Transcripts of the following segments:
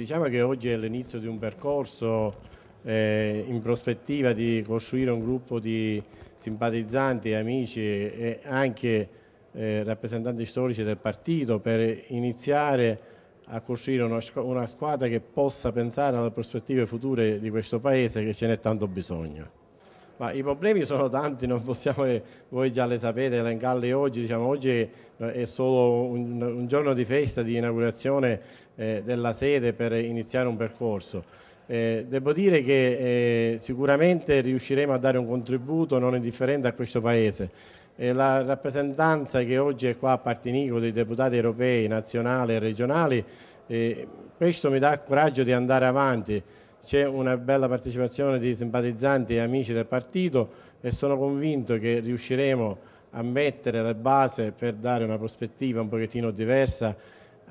Diciamo che oggi è l'inizio di un percorso eh, in prospettiva di costruire un gruppo di simpatizzanti, amici e anche eh, rappresentanti storici del partito per iniziare a costruire una, una squadra che possa pensare alle prospettive future di questo Paese che ce n'è tanto bisogno. Ma i problemi sono tanti, non possiamo, voi già le sapete, elencarli oggi, diciamo oggi eh, è solo un, un giorno di festa, di inaugurazione eh, della sede per iniziare un percorso. Eh, devo dire che eh, sicuramente riusciremo a dare un contributo non indifferente a questo Paese. la rappresentanza che oggi è qua a Partinico dei deputati europei, nazionali e regionali, eh, questo mi dà coraggio di andare avanti c'è una bella partecipazione di simpatizzanti e amici del partito e sono convinto che riusciremo a mettere le base per dare una prospettiva un pochettino diversa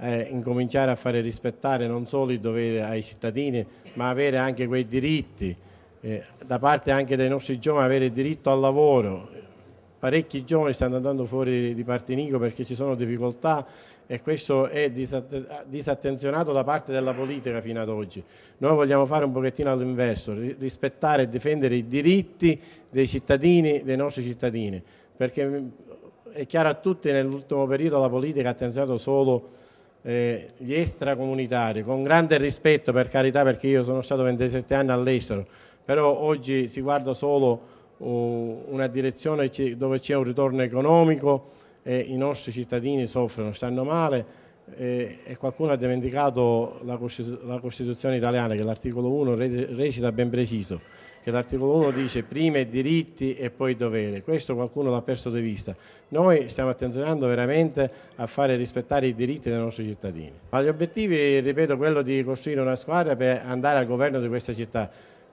eh, incominciare a fare rispettare non solo i doveri ai cittadini ma avere anche quei diritti eh, da parte anche dei nostri giovani avere il diritto al lavoro parecchi giovani stanno andando fuori di Partinico perché ci sono difficoltà e questo è disattenzionato da parte della politica fino ad oggi. Noi vogliamo fare un pochettino all'inverso, rispettare e difendere i diritti dei cittadini, dei nostri cittadini, perché mm, è chiaro a tutti nell'ultimo periodo la politica ha attenzionato solo eh, gli extracomunitari, con grande rispetto per carità perché io sono stato 27 anni all'estero, però oggi si guarda solo una direzione dove c'è un ritorno economico e i nostri cittadini soffrono, stanno male e qualcuno ha dimenticato la Costituzione italiana che l'articolo 1 recita ben preciso che l'articolo 1 dice prima i diritti e poi dovere questo qualcuno l'ha perso di vista. Noi stiamo attenzionando veramente a fare rispettare i diritti dei nostri cittadini. Ma gli obiettivi, ripeto, quello di costruire una squadra per andare al governo di questa città.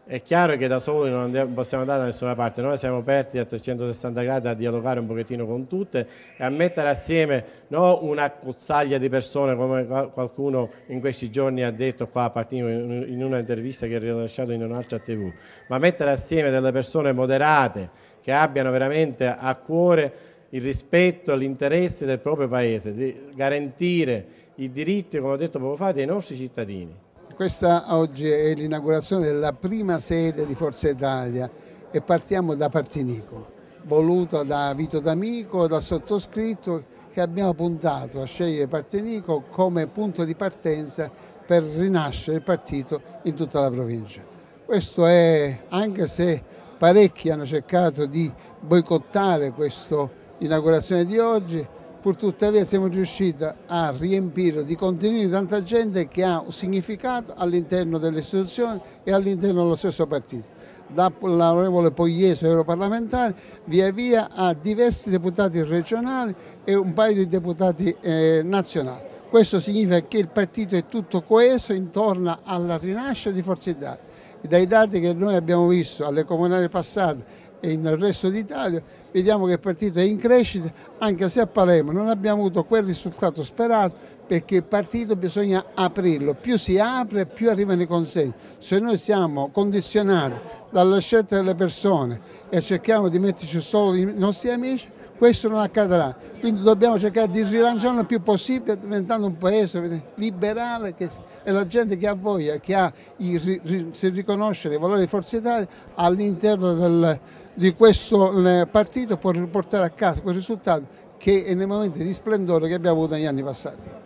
È chiaro che da soli non andiamo, possiamo andare da nessuna parte, noi siamo aperti a 360 gradi a dialogare un pochettino con tutte e a mettere assieme non una cozzaglia di persone come qualcuno in questi giorni ha detto qua in una intervista che ha rilasciato in un'altra tv, ma mettere assieme delle persone moderate che abbiano veramente a cuore il rispetto, e l'interesse del proprio paese, di garantire i diritti, come ho detto poco fa, dei nostri cittadini. Questa oggi è l'inaugurazione della prima sede di Forza Italia e partiamo da Partinico, voluto da Vito D'Amico, dal sottoscritto che abbiamo puntato a scegliere Partinico come punto di partenza per rinascere il partito in tutta la provincia. Questo è, anche se parecchi hanno cercato di boicottare questa inaugurazione di oggi, purtuttavia siamo riusciti a riempire di contenuti tanta gente che ha un significato all'interno delle istituzioni e all'interno dello stesso partito. Dall'onorevole Pogliese, europarlamentare, via via a diversi deputati regionali e un paio di deputati eh, nazionali. Questo significa che il partito è tutto coeso intorno alla rinascita di Forza Italia. Dai dati che noi abbiamo visto alle comunali passate e nel resto d'Italia, vediamo che il partito è in crescita, anche se a Palermo non abbiamo avuto quel risultato sperato perché il partito bisogna aprirlo, più si apre più arrivano i consensi. Se noi siamo condizionati dalla scelta delle persone e cerchiamo di metterci solo i nostri amici, questo non accadrà. Quindi dobbiamo cercare di rilanciarlo il più possibile diventando un paese liberale che è la gente che ha voglia, che ha si riconosce i valori di Forza Italia all'interno del di questo eh, partito può riportare a casa quel risultato che è nei momenti di splendore che abbiamo avuto negli anni passati.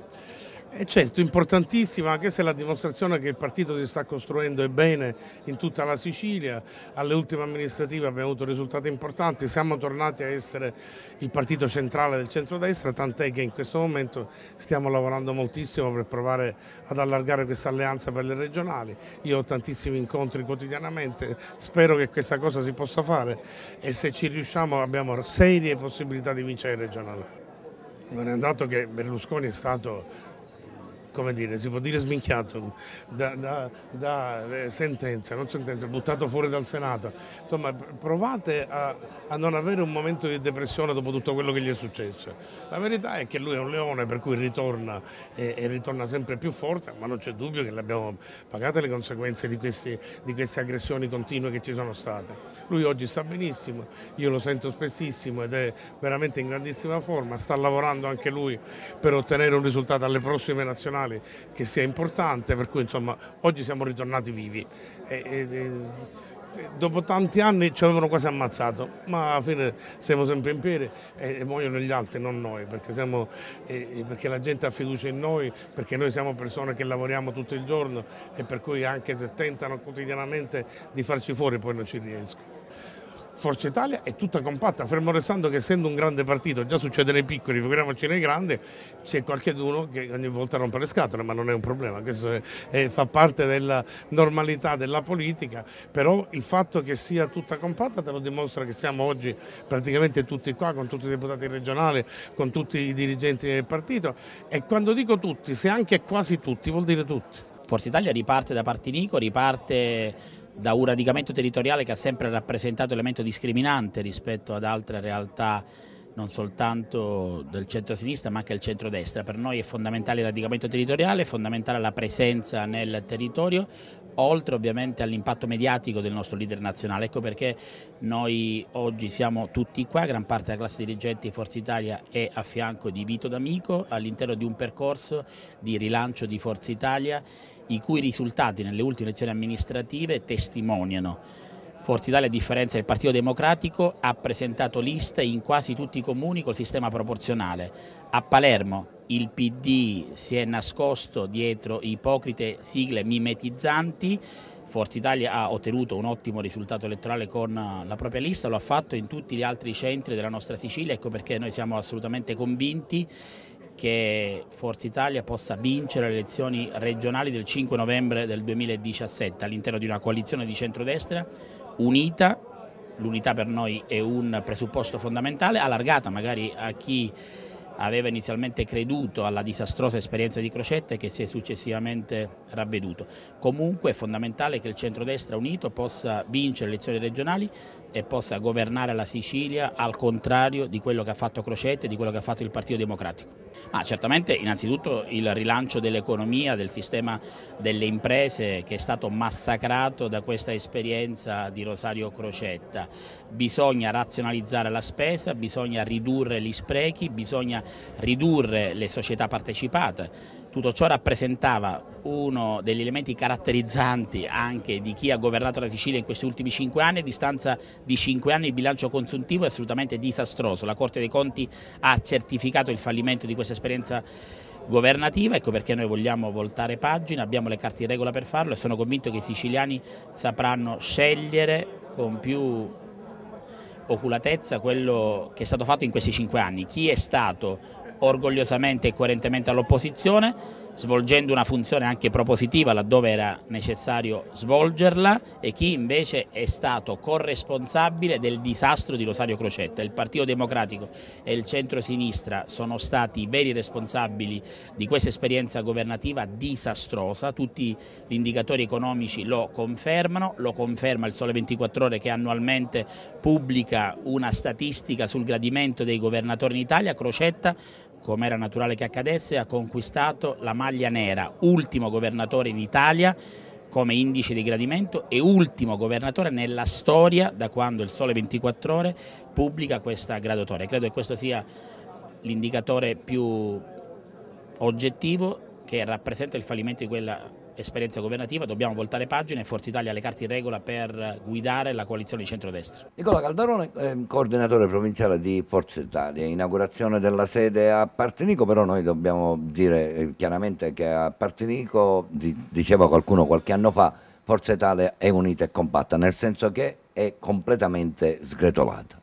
E eh, certo, importantissima, questa è la dimostrazione che il partito si sta costruendo e bene in tutta la Sicilia, alle ultime amministrative abbiamo avuto risultati importanti, siamo tornati a essere il partito centrale del centrodestra, tant'è che in questo momento stiamo lavorando moltissimo per provare ad allargare questa alleanza per le regionali, io ho tantissimi incontri quotidianamente, spero che questa cosa si possa fare e se ci riusciamo abbiamo serie possibilità di vincere il regionale. Non è andato che Berlusconi è stato come dire, si può dire sminchiato da, da, da, eh, sentenza, non sentenza, buttato fuori dal Senato. Insomma, provate a, a, non avere un momento di depressione dopo tutto quello che gli è successo. La verità è che lui è un leone per cui ritorna e, e ritorna sempre più forte, ma non c'è dubbio che le abbiamo pagate le conseguenze di, questi, di queste aggressioni continue che ci sono state. Lui oggi sta benissimo, io lo sento spessissimo ed è veramente in grandissima forma, sta lavorando anche lui per ottenere un risultato alle prossime nazionali nazionale che sia importante, per cui insomma oggi siamo ritornati vivi. E, e, e dopo tanti anni ci avevano quasi ammazzato, ma alla fine siamo sempre in piedi e, muoiono gli altri, non noi, perché, siamo, eh, perché, la gente ha fiducia in noi, perché noi siamo persone che lavoriamo tutto il giorno e per cui anche se tentano quotidianamente di farci fuori poi non ci riescono. Forza Italia è tutta compatta, fermo restando che essendo un grande partito, già succede nei piccoli, figuriamoci nei grandi, c'è qualcuno che ogni volta rompe le scatole, ma non è un problema, questo è, è, fa parte della normalità della politica, però il fatto che sia tutta compatta te lo dimostra che siamo oggi praticamente tutti qua, con tutti i deputati regionali, con tutti i dirigenti del partito e quando dico tutti, se anche quasi tutti, vuol dire tutti. Forza Italia riparte da Partinico, riparte da un radicamento territoriale che ha sempre rappresentato elemento discriminante rispetto ad altre realtà non soltanto del centro-sinistra ma anche del centro-destra. Per noi è fondamentale il radicamento territoriale, è fondamentale la presenza nel territorio, oltre ovviamente all'impatto mediatico del nostro leader nazionale. Ecco perché noi oggi siamo tutti qua, gran parte della classe dirigente di Forza Italia è a fianco di Vito D'Amico all'interno di un percorso di rilancio di Forza Italia i cui risultati nelle ultime elezioni amministrative testimoniano. Forza Italia, a differenza del Partito Democratico, ha presentato liste in quasi tutti i comuni col sistema proporzionale. A Palermo il PD si è nascosto dietro ipocrite sigle mimetizzanti. Forza Italia ha ottenuto un ottimo risultato elettorale con la propria lista, lo ha fatto in tutti gli altri centri della nostra Sicilia, ecco perché noi siamo assolutamente convinti che Forza Italia possa vincere le elezioni regionali del 5 novembre del 2017 all'interno di una coalizione di centrodestra unita, l'unità per noi è un presupposto fondamentale, allargata magari a chi aveva inizialmente creduto alla disastrosa esperienza di Crocetta e che si è successivamente ravveduto. Comunque è fondamentale che il centrodestra unito possa vincere le elezioni regionali e possa governare la Sicilia al contrario di quello che ha fatto Crocetta e di quello che ha fatto il Partito Democratico. Ma certamente innanzitutto il rilancio dell'economia, del sistema delle imprese che è stato massacrato da questa esperienza di Rosario Crocetta. Bisogna razionalizzare la spesa, bisogna ridurre gli sprechi, bisogna ridurre le società partecipate. Tutto ciò rappresentava uno degli elementi caratterizzanti anche di chi ha governato la Sicilia in questi ultimi cinque anni. A distanza di cinque anni il bilancio consuntivo è assolutamente disastroso. La Corte dei Conti ha certificato il fallimento di questa esperienza governativa, ecco perché noi vogliamo voltare pagina, abbiamo le carte in regola per farlo e sono convinto che i siciliani sapranno scegliere con più oculatezza quello che è stato fatto in questi cinque anni. Chi è stato orgogliosamente e coerentemente all'opposizione svolgendo una funzione anche propositiva laddove era necessario svolgerla e chi invece è stato corresponsabile del disastro di Rosario Crocetta. Il Partito Democratico e il centro-sinistra sono stati i veri responsabili di questa esperienza governativa disastrosa, tutti gli indicatori economici lo confermano, lo conferma il Sole 24 Ore che annualmente pubblica una statistica sul gradimento dei governatori in Italia, Crocetta come era naturale che accadesse, ha conquistato la maglia nera, ultimo governatore in Italia come indice di gradimento e ultimo governatore nella storia da quando il Sole 24 Ore pubblica questa graduatoria. Credo che questo sia l'indicatore più oggettivo che rappresenta il fallimento di quella esperienza governativa, dobbiamo voltare pagina e Forza Italia ha le carte in regola per guidare la coalizione di centrodestra. Nicola Caldarone, coordinatore provinciale di Forza Italia, inaugurazione della sede a Partinico, però noi dobbiamo dire eh, chiaramente che a Partinico, diceva qualcuno qualche anno fa, Forza Italia è unita e compatta, nel senso che è completamente sgretolata.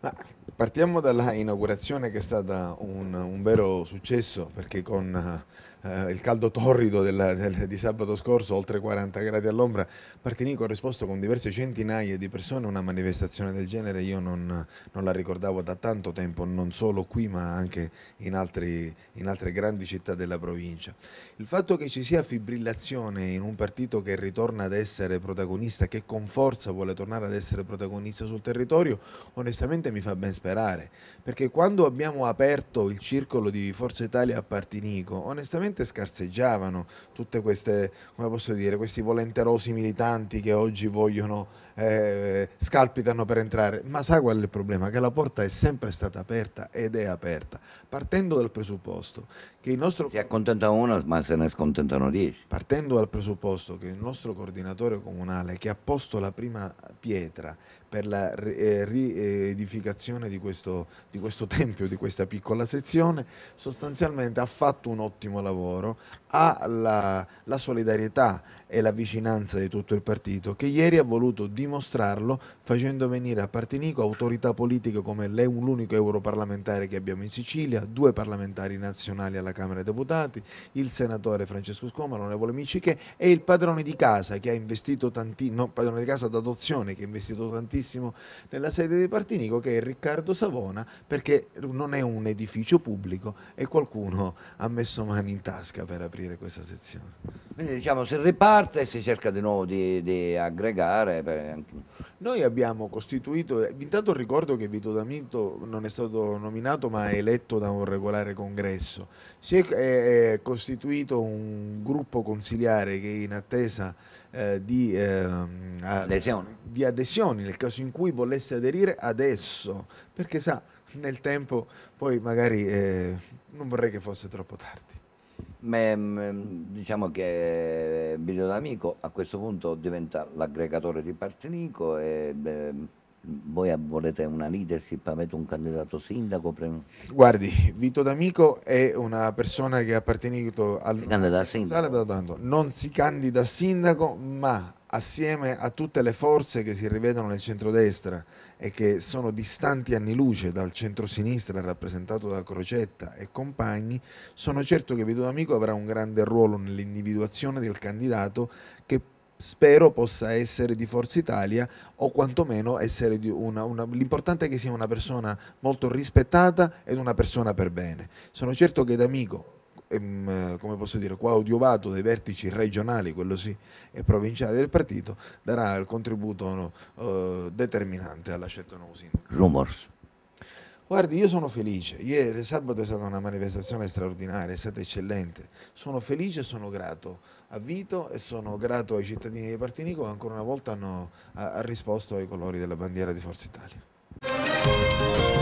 Ma partiamo dalla inaugurazione che è stata un, un vero successo perché con eh, eh, il caldo torrido del, del, di sabato scorso, oltre 40 gradi all'ombra, Partinico ha risposto con diverse centinaia di persone, a una manifestazione del genere io non, non la ricordavo da tanto tempo, non solo qui ma anche in, altri, in altre grandi città della provincia. Il fatto che ci sia fibrillazione in un partito che ritorna ad essere protagonista, che con forza vuole tornare ad essere protagonista sul territorio, onestamente mi fa ben sperare, perché quando abbiamo aperto il circolo di Forza Italia a Partinico, onestamente veramente scarseggiavano tutte queste, come posso dire, questi volenterosi militanti che oggi vogliono, eh, scalpitano per entrare. Ma sai qual è il problema? Che la porta è sempre stata aperta ed è aperta, partendo dal presupposto che il nostro... Si accontenta uno ma se ne scontentano dieci. Partendo dal presupposto che il nostro coordinatore comunale che ha posto la prima pietra per la eh, riedificazione di questo, di questo tempio, di questa piccola sezione, sostanzialmente ha fatto un ottimo lavoro, ha la, la solidarietà e la vicinanza di tutto il partito che ieri ha voluto dimostrarlo facendo venire a Partinico autorità politiche come lei, l'unico europarlamentare che abbiamo in Sicilia, due parlamentari nazionali alla Camera dei Deputati, il senatore Francesco Scoma, l'onorevole Miciche e il padrone di casa che ha investito tantissimo, no, padrone di casa d'adozione che ha investito tantissimo tantissimo nella sede di Partinico che è Riccardo Savona perché non è un edificio pubblico e qualcuno ha messo mani in tasca per aprire questa sezione. Quindi diciamo si riparte e si cerca di nuovo di, di aggregare. Noi abbiamo costituito, intanto ricordo che Vito D'Amito non è stato nominato ma è eletto da un regolare congresso, si è, è costituito un gruppo consiliare che è in attesa eh, di, eh, adesioni. di adesioni nel caso in cui volesse aderire adesso, perché sa nel tempo poi magari eh, non vorrei che fosse troppo tardi. Ma, mm, diciamo che Bilio D'Amico a questo punto diventa l'aggregatore di Partenico e beh, voi volete una leadership, avete un candidato sindaco? Guardi, Vito D'Amico è una persona che ha appartenuto al... Si candida a sindaco. Non si candida sindaco, ma assieme a tutte le forze che si rivedono nel centrodestra e che sono distanti anni luce dal centrosinistra rappresentato da Crocetta e compagni, sono certo che Vito D'Amico avrà un grande ruolo nell'individuazione del candidato che spero possa essere di Forza Italia o quantomeno essere di una, una l'importante è che sia una persona molto rispettata ed una persona per bene. Sono certo che D'Amico ehm, come posso dire, coadiuvato dai vertici regionali, quello sì, e provinciali del partito, darà il contributo eh, determinante alla scelta nuovo sindaco. Rumors. Guardi, io sono felice. Ieri sabato è stata una manifestazione straordinaria, è stata eccellente. Sono felice e sono grato a Vito e sono grato ai cittadini di Partinico che ancora una volta hanno ha, ha risposto ai colori della bandiera di Forza Italia.